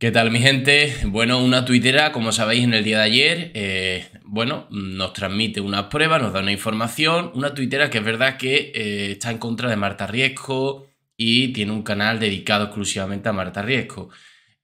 ¿Qué tal mi gente? Bueno, una tuitera, como sabéis en el día de ayer, eh, bueno, nos transmite una prueba, nos da una información, una tuitera que es verdad que eh, está en contra de Marta Riesco y tiene un canal dedicado exclusivamente a Marta Riesco.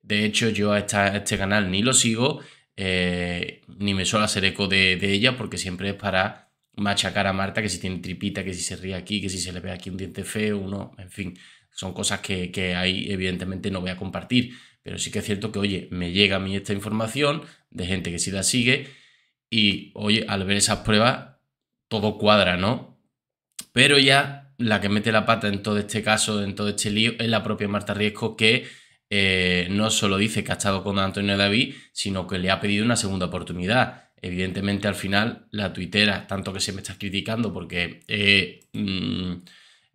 De hecho, yo a, este canal ni lo sigo, eh, ni me suelo hacer eco de, ella porque siempre es para machacar a Marta, que si tiene tripita, que si se ríe aquí, que si se le ve aquí un diente feo, uno, en fin, son cosas que, que ahí evidentemente no voy a compartir pero sí que es cierto que, oye, me llega a mí esta información de gente que sí la sigue y, oye, al ver esas pruebas, todo cuadra, ¿no? Pero ya la que mete la pata en todo este caso, en todo este lío, es la propia Marta Riesco que eh, no solo dice que ha estado con Antonio David, sino que le ha pedido una segunda oportunidad evidentemente al final la tuitera, tanto que se me está criticando porque he mm,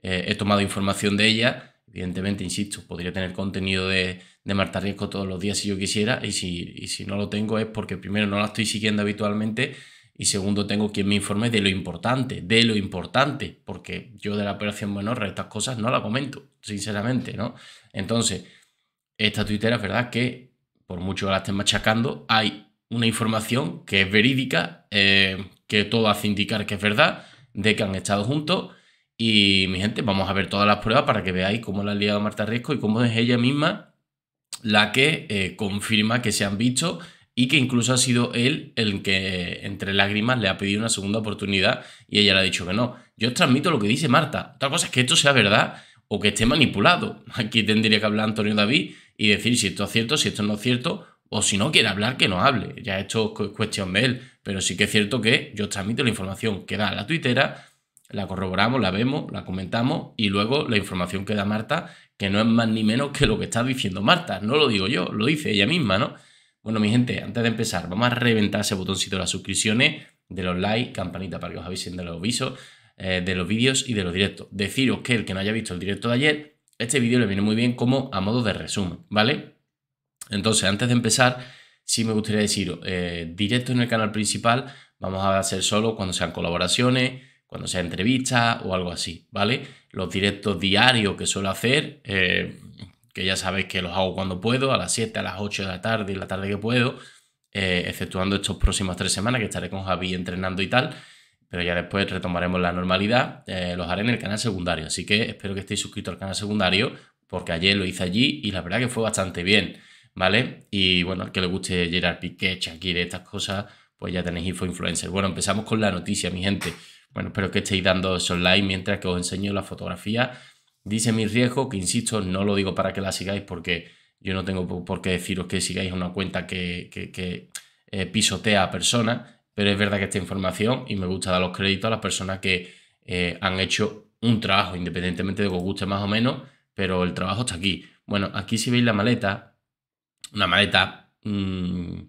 eh, tomado información de ella, Evidentemente, insisto, podría tener contenido de, de Marta Riesco todos los días si yo quisiera y si, si no lo tengo es porque primero no la estoy siguiendo habitualmente y segundo tengo quien me informe de lo importante, de lo importante, porque yo de la operación menor estas cosas no la comento, sinceramente, ¿no? Entonces, esta Twitter es verdad que por mucho que la estén machacando, hay una información que es verídica, eh, que todo hace indicar que es verdad, de que han estado juntos y mi gente, vamos a ver todas las pruebas para que veáis cómo la ha liado Marta Riesco y cómo es ella misma la que eh, confirma que se han visto y que incluso ha sido él el que entre lágrimas le ha pedido una segunda oportunidad y ella le ha dicho que no. Yo os transmito lo que dice Marta. Otra cosa es que esto sea verdad o que esté manipulado. Aquí tendría que hablar Antonio David y decir si esto es cierto, si esto no es cierto, o si no quiere hablar, que no hable. Ya esto es cuestión de él. Pero sí que es cierto que yo transmito la información que da la tuitera la corroboramos, la vemos, la comentamos y luego la información que da Marta, que no es más ni menos que lo que está diciendo Marta, no lo digo yo, lo dice ella misma, ¿no? Bueno, mi gente, antes de empezar, vamos a reventar ese botoncito de las suscripciones, de los likes, campanita para que os avisen de los avisos, eh, de los vídeos y de los directos. Deciros que el que no haya visto el directo de ayer, este vídeo le viene muy bien como a modo de resumen, ¿vale? Entonces, antes de empezar, sí me gustaría deciros, eh, directo en el canal principal, vamos a hacer solo cuando sean colaboraciones, cuando sea entrevista o algo así, ¿vale? Los directos diarios que suelo hacer, eh, que ya sabéis que los hago cuando puedo, a las 7, a las 8 de la tarde y la tarde que puedo, eh, exceptuando estas próximas tres semanas que estaré con Javi entrenando y tal, pero ya después retomaremos la normalidad, eh, los haré en el canal secundario, así que espero que estéis suscritos al canal secundario, porque ayer lo hice allí y la verdad que fue bastante bien, ¿vale? Y bueno, al que le guste Gerard Piqué, Shakira, estas cosas, pues ya tenéis Info Influencer. Bueno, empezamos con la noticia, mi gente. Bueno, espero que estéis dando esos likes mientras que os enseño la fotografía. Dice mi riesgo, que insisto, no lo digo para que la sigáis porque yo no tengo por qué deciros que sigáis una cuenta que, eh, pisotea a personas, pero es verdad que esta información, y me gusta dar los créditos a las personas que eh, han hecho un trabajo, independientemente de que os guste más o menos, pero el trabajo está aquí. Bueno, aquí si veis la maleta, una maleta mm,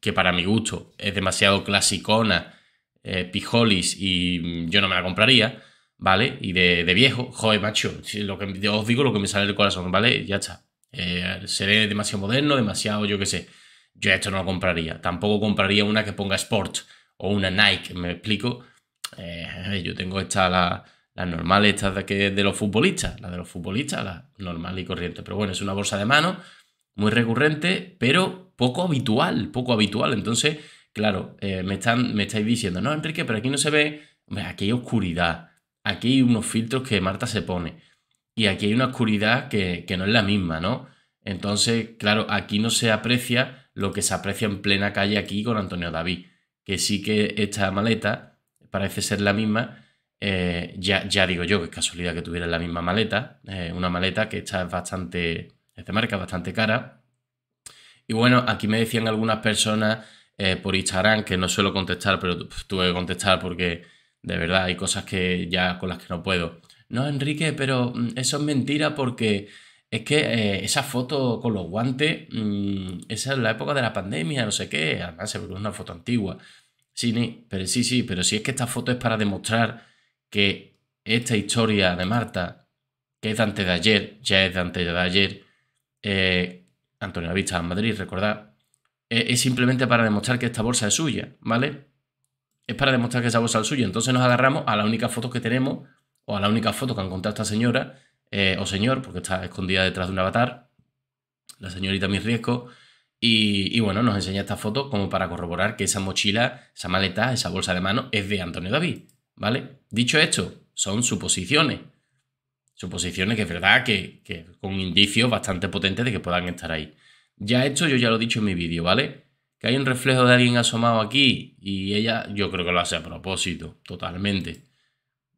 que para mi gusto es demasiado clasicona eh, pijolis y yo no me la compraría, ¿vale? Y de, de viejo, joder, macho, lo que, os digo lo que me sale del corazón, ¿vale? Ya está. Eh, seré demasiado moderno, demasiado, yo qué sé. Yo esto no lo compraría. Tampoco compraría una que ponga Sport o una Nike, me explico. Eh, yo tengo esta, la, normal, esta estas de, que, de los futbolistas, la de los futbolistas, la normal y corriente. Pero bueno, es una bolsa de mano muy recurrente, pero poco habitual, poco habitual. Entonces, Claro, eh, me, están, me estáis diciendo, no, Enrique, pero aquí no se ve, hombre, aquí hay oscuridad, aquí hay unos filtros que Marta se pone y aquí hay una oscuridad que, no es la misma, ¿no? Entonces, claro, aquí no se aprecia lo que se aprecia en plena calle aquí con Antonio David, que sí que esta maleta parece ser la misma, eh, ya, ya, digo yo que es casualidad que tuviera la misma maleta, eh, una maleta que esta bastante, es marca, bastante cara. Y bueno, aquí me decían algunas personas, eh, por Instagram, que no suelo contestar, pero tuve que contestar porque de verdad hay cosas que ya con las que no puedo. No, Enrique, pero mm, eso es mentira porque es que eh, esa foto con los guantes, mm, esa es la época de la pandemia, no sé qué, además es una foto antigua. Sí, pero sí, sí, pero si sí es que esta foto es para demostrar que esta historia de Marta, que es de antes de ayer, ya es de antes de ayer, eh, Antonio Vista en Madrid, recordad, es simplemente para demostrar que esta bolsa es suya, ¿vale? Es para demostrar que esa bolsa es suya. Entonces nos agarramos a la única foto que tenemos o a la única foto que ha encontrado esta señora eh, o señor, porque está escondida detrás de un avatar, la señorita Mis Riesgo. Y, bueno, nos enseña esta foto como para corroborar que esa mochila, esa maleta, esa bolsa de mano es de Antonio David, ¿vale? Dicho esto, son suposiciones. Suposiciones que es verdad que, que con indicios bastante potentes de que puedan estar ahí. Ya esto yo ya lo he dicho en mi vídeo, ¿vale? Que hay un reflejo de alguien asomado aquí y ella yo creo que lo hace a propósito, totalmente.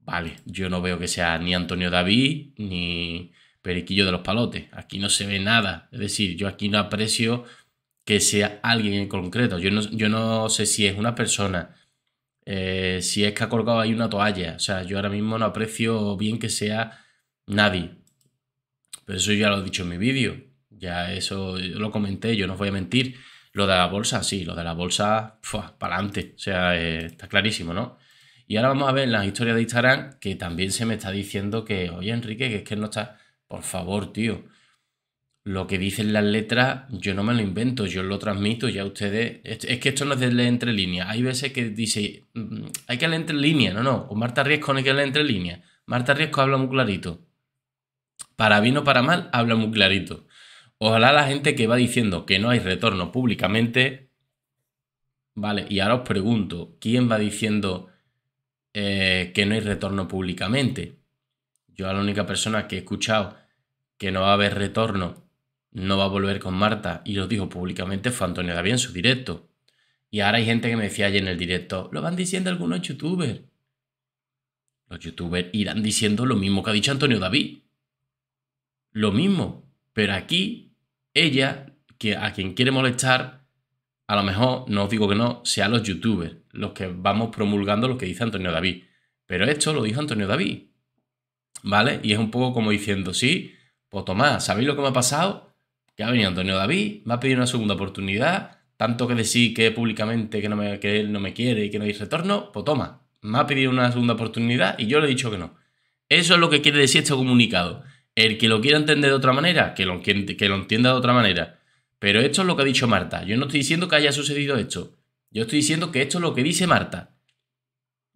Vale, yo no veo que sea ni Antonio David ni Periquillo de los Palotes. Aquí no se ve nada. Es decir, yo aquí no aprecio que sea alguien en concreto. Yo no, yo no sé si es una persona, eh, si es que ha colgado ahí una toalla. O sea, yo ahora mismo no aprecio bien que sea nadie. Pero eso ya lo he dicho en mi vídeo. Ya eso lo comenté, yo no os voy a mentir. Lo de la bolsa, sí, lo de la bolsa, para adelante. O sea, eh, está clarísimo, ¿no? Y ahora vamos a ver en las historias de Instagram que también se me está diciendo que, oye Enrique, que es que no está. Por favor, tío. Lo que dicen las letras, yo no me lo invento, yo lo transmito ya ustedes. Es que esto no es de leer entre líneas. Hay veces que dice, mm, hay que leer entre líneas, no, no. con Marta Riesco no hay que leer entre líneas. Marta Riesco habla muy clarito. Para bien o para mal, habla muy clarito. Ojalá la gente que va diciendo que no hay retorno públicamente. Vale, y ahora os pregunto, ¿quién va diciendo eh, que no hay retorno públicamente? Yo a la única persona que he escuchado que no va a haber retorno, no va a volver con Marta, y lo dijo públicamente, fue Antonio David en su directo. Y ahora hay gente que me decía ayer en el directo, lo van diciendo algunos youtubers. Los youtubers irán diciendo lo mismo que ha dicho Antonio David. Lo mismo. Pero aquí ella, que a quien quiere molestar, a lo mejor, no os digo que no, sea los youtubers, los que vamos promulgando lo que dice Antonio David. Pero esto lo dijo Antonio David. ¿Vale? Y es un poco como diciendo, sí, pues Tomás, ¿sabéis lo que me ha pasado? Que ha venido Antonio David, me ha pedido una segunda oportunidad, tanto que decir que públicamente que, no me, que él no me quiere y que no hay retorno, pues toma, me ha pedido una segunda oportunidad y yo le he dicho que no. Eso es lo que quiere decir este comunicado. El que lo quiera entender de otra manera, que lo, que, lo entienda de otra manera. Pero esto es lo que ha dicho Marta. Yo no estoy diciendo que haya sucedido esto. Yo estoy diciendo que esto es lo que dice Marta.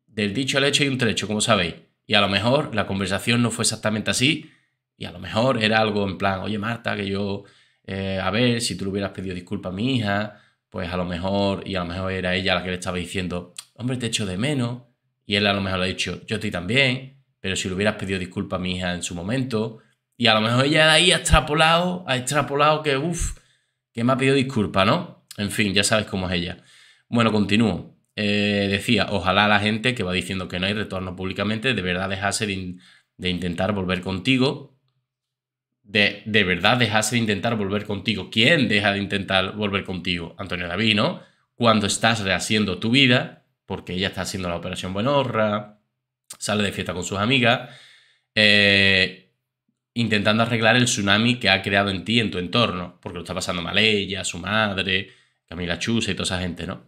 Del dicho al hecho hay un trecho, como sabéis. Y a lo mejor la conversación no fue exactamente así. Y a lo mejor era algo en plan, oye Marta, que yo, eh, a ver, si tú le hubieras pedido disculpas a mi hija, pues a lo mejor, y a lo mejor era ella la que le estaba diciendo, hombre, te echo de menos. Y él a lo mejor le ha dicho, yo estoy también, pero si le hubieras pedido disculpas a mi hija en su momento, y a lo mejor ella de ahí ha extrapolado, ha extrapolado que, uff, que me ha pedido disculpa, ¿no? En fin, ya sabes cómo es ella. Bueno, continúo. Eh, decía, ojalá la gente que va diciendo que no hay retorno públicamente de verdad dejase de, intentar volver contigo. De, de, verdad dejase de intentar volver contigo. ¿Quién deja de intentar volver contigo? Antonio David, ¿no? Cuando estás rehaciendo tu vida, porque ella está haciendo la operación Buenorra, sale de fiesta con sus amigas, eh, intentando arreglar el tsunami que ha creado en ti, en tu entorno, porque lo está pasando mal ella, su madre, Camila Chusa y toda esa gente, ¿no?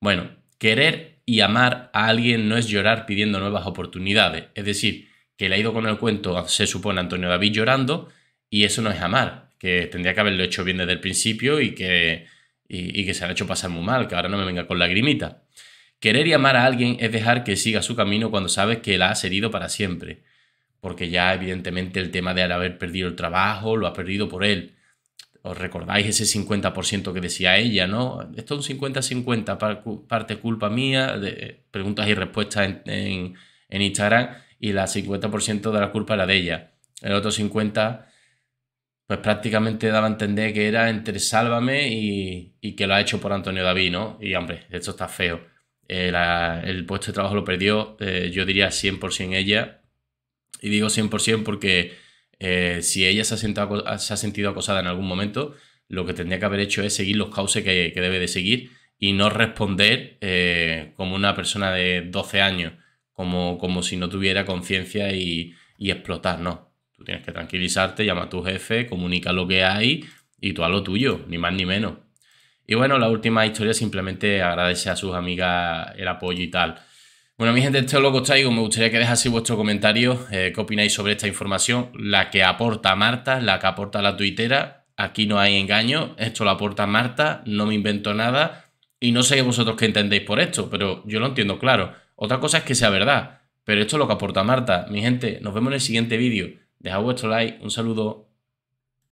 Bueno, querer y amar a alguien no es llorar pidiendo nuevas oportunidades, es decir, que le ha ido con el cuento, se supone, Antonio David llorando, y eso no es amar, que tendría que haberlo hecho bien desde el principio y que, y, que se ha hecho pasar muy mal, que ahora no me venga con lagrimita. Querer y amar a alguien es dejar que siga su camino cuando sabes que la has herido para siempre porque ya evidentemente el tema de haber perdido el trabajo lo ha perdido por él. ¿Os recordáis ese 50% que decía ella, no? Esto es un 50-50, parte culpa mía, de eh, preguntas y respuestas en, en, Instagram, y la 50% de la culpa era de ella. El otro 50% pues prácticamente daba a entender que era entre Sálvame y, que lo ha hecho por Antonio David, ¿no? Y hombre, esto está feo. Eh, el puesto de trabajo lo perdió, eh, yo diría 100% ella, y digo 100% porque eh, si ella se ha, se ha, sentido acosada en algún momento, lo que tendría que haber hecho es seguir los cauces que, debe de seguir y no responder eh, como una persona de 12 años, como, si no tuviera conciencia y, y, explotar, no. Tú tienes que tranquilizarte, llama a tu jefe, comunica lo que hay y tú a lo tuyo, ni más ni menos. Y bueno, la última historia simplemente agradece a sus amigas el apoyo y tal. Bueno, mi gente, esto es lo que os traigo. Me gustaría que dejaseis vuestro comentario. Eh, qué opináis sobre esta información, la que aporta Marta, la que aporta la tuitera. Aquí no hay engaño, esto lo aporta Marta, no me invento nada. Y no sé vosotros qué entendéis por esto, pero yo lo entiendo claro. Otra cosa es que sea verdad, pero esto es lo que aporta Marta. Mi gente, nos vemos en el siguiente vídeo. Dejad vuestro like, un saludo.